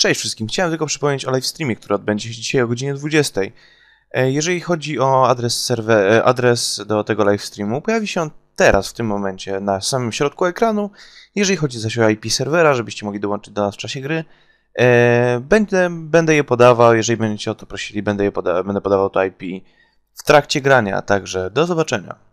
Cześć wszystkim, chciałem tylko przypomnieć o live streamie, który odbędzie się dzisiaj o godzinie 20. E, jeżeli chodzi o adres, serwer, e, adres do tego live streamu, pojawi się on teraz, w tym momencie, na samym środku ekranu. Jeżeli chodzi zaś o IP serwera, żebyście mogli dołączyć do nas w czasie gry, e, będę, będę je podawał. Jeżeli będziecie o to prosili, będę, je będę podawał to IP w trakcie grania. Także do zobaczenia.